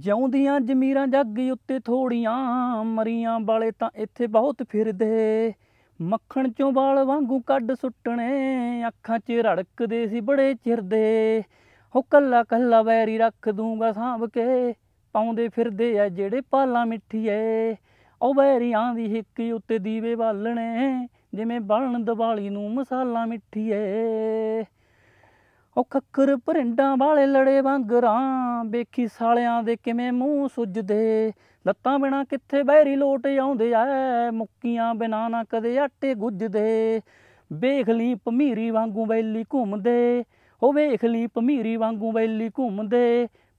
ਜਿਉਂਦੀਆਂ ਜ਼ਮੀਰਾਂ ਜੱਗ ਉੱਤੇ ਥੋੜੀਆਂ ਮਰੀਆਂ ਵਾਲੇ ਤਾਂ ਇੱਥੇ ਬਹੁਤ ਫਿਰਦੇ ਮੱਖਣ ਚੋਂ ਵਾਲ ਵਾਂਗੂ ਕੱਢ ਸੁੱਟਣੇ ਅੱਖਾਂ 'ਚ ਰੜਕਦੇ ਸੀ ਬੜੇ ਚਿਰ ਦੇ ਹੋ ਕੱਲਾ ਕੱਲਾ ਵੈਰੀ ਰੱਖ ਦੂੰਗਾ ਸਾਂਭ ਕੇ ਪਾਉਂਦੇ ਫਿਰਦੇ ਆ ਜਿਹੜੇ ਪਾਲਾਂ ਮਿੱਠੀ ਐ ਉਹ ਵੈਰੀਆਂ ਦੀ ਹਿੱਕ ਉੱਤੇ ਦੀਵੇ ਬਾਲਣੇ ਜਿਵੇਂ ਬਲਣ ਦੀਵਾਲੀ ਨੂੰ ਮਸਾਲਾ ਮਿੱਠੀ ਐ ਉਹ ਕੱਕਰ ਪਰਿੰਡਾਂ ਵਾਲੇ ਲੜੇ ਵਾਂਗਰਾਂ ਵੇਖੀ ਸਾਲਿਆਂ ਦੇ ਕਿਵੇਂ ਮੂੰਹ ਸੁੱਜਦੇ ਲੱਤਾਂ ਬਿਨਾ ਕਿੱਥੇ ਬਹਿਰੀ ਲੋਟ ਆਉਂਦੇ ਐ ਮੁੱਕੀਆਂ ਬਿਨਾ ਨਾ ਕਦੇ ਆਟੇ ਗੁੱਜਦੇ ਵੇਖ ਲਈ ਪਮੀਰੀ ਵਾਂਗੂ ਵੈਲੀ ਘੁੰਮਦੇ ਉਹ ਵੇਖ ਲਈ ਪਮੀਰੀ ਵਾਂਗੂ ਵੈਲੀ ਘੁੰਮਦੇ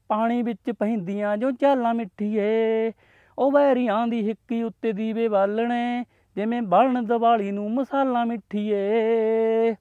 ਪਾਣੀ ਵਿੱਚ ਪੈਂਦੀਆਂ ਜੋ ਚਾਲਾਂ ਮਿੱਠੀਏ ਉਹ ਵੈਰੀਆਂ ਦੀ ਹਿੱਕੀ ਉੱਤੇ ਦੀਵੇ ਬਾਲਣੇ ਜਿਵੇਂ ਬਲਣ ਦੀਵਾਲੀ ਨੂੰ ਮਸਾਲਾ ਮਿੱਠੀਏ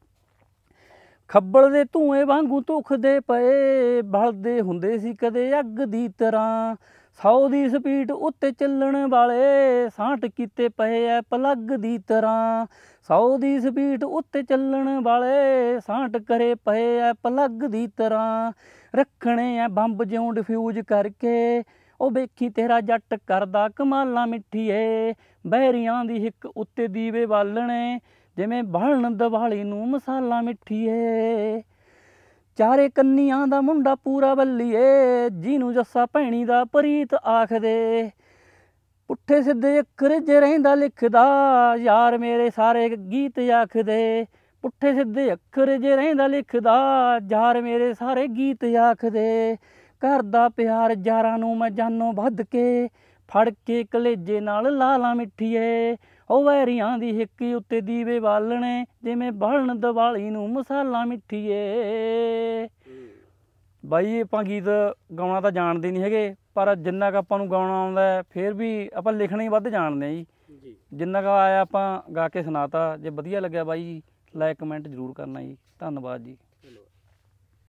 ਖੱਬਲ ਦੇ ਧੂਏ ਵਾਂਗੂ ਧੁਖਦੇ ਪਏ ਬਲਦੇ ਹੁੰਦੇ ਸੀ ਕਦੇ ਅੱਗ ਦੀ ਤਰ੍ਹਾਂ ਸੌ ਦੀ ਸਪੀਡ ਉੱਤੇ ਚੱਲਣ ਵਾਲੇ ਸਾਂਟ ਕੀਤੇ ਪਏ ਐ ਪਲੱਗ ਦੀ ਤਰ੍ਹਾਂ ਸੌ ਦੀ ਸਪੀਡ ਉੱਤੇ ਚੱਲਣ ਵਾਲੇ ਸਾਂਟ ਕਰੇ ਪਏ ਐ ਪਲੱਗ ਦੀ ਤਰ੍ਹਾਂ ਰੱਖਣੇ ਐ ਬੰਬ ਜਿਉਂ ਡਿਫਿਊਜ਼ ਕਰਕੇ ਉਹ ਵੇਖੀ ਤੇਰਾ ਜੱਟ ਕਰਦਾ ਕਮਾਲਾ ਮਿੱਠੀਏ ਬਹਿਰੀਆਂ ਦੀ ਇੱਕ ਉੱਤੇ ਦੀਵੇ ਬਾਲਣੇ ਜਿਵੇਂ ਬਾਲਣ ਦਿਵਾਲੀ ਨੂੰ ਮਸਾਲਾ ਮਿੱਠੀ ਏ ਚਾਰੇ ਕੰਨੀਆਂ ਦਾ ਮੁੰਡਾ ਪੂਰਾ ਬੱਲੀਏ ਜਿਹਨੂੰ ਜੱਸਾ ਭੈਣੀ ਦਾ ਪ੍ਰੀਤ ਆਖਦੇ ਪੁੱਠੇ ਸਿੱਧੇ ਅੱਖਰ ਜੇ ਰਹਿੰਦਾ ਲਿਖਦਾ ਯਾਰ ਮੇਰੇ ਸਾਰੇ ਗੀਤ ਆਖਦੇ ਪੁੱਠੇ ਸਿੱਧੇ ਅੱਖਰ ਜੇ ਰਹਿੰਦਾ ਲਿਖਦਾ ਯਾਰ ਮੇਰੇ ਸਾਰੇ ਗੀਤ ਆਖਦੇ ਘਰ ਦਾ ਪਿਆਰ ਯਾਰਾਂ ਨੂੰ ਮੈਂ ਜਾਨੋਂ ਵੱਧ ਕੇ ਫੜ ਕੇ ਕਲੇਜੇ ਨਾਲ ਲਾਲਾ ਮਿੱਠੀਏ ਓਵਰੀਆਂ ਵੈਰੀਆਂ ਦੀ ਹਿੱਕੀ ਉੱਤੇ ਦੀਵੇ ਬਾਲਣੇ ਜਿਵੇਂ ਬਾਲਣ ਦੀਵਾਲੀ ਨੂੰ ਮਸਾਲਾ ਮਿੱਠੀਏ ਬਾਈ ਆਪਾਂ ਗੀਤ ਗਾਉਣਾ ਤਾਂ ਜਾਣਦੇ ਨਹੀਂ ਹੈਗੇ ਪਰ ਜਿੰਨਾ ਕ ਆਪਾਂ ਨੂੰ ਗਾਉਣਾ ਆਉਂਦਾ ਫਿਰ ਵੀ ਆਪਾਂ ਲਿਖਣਾ ਹੀ ਵੱਧ ਜਾਣਦੇ ਆ ਜੀ ਜਿੰਨਾ ਕ ਆਇਆ ਆਪਾਂ ਗਾ ਕੇ ਸੁਣਾਤਾ ਜੇ ਵਧੀਆ ਲੱਗਿਆ ਬਾਈ ਲਾਈਕ ਕਮੈਂਟ ਜ਼ਰੂਰ ਕਰਨਾ ਜੀ ਧੰਨਵਾਦ ਜੀ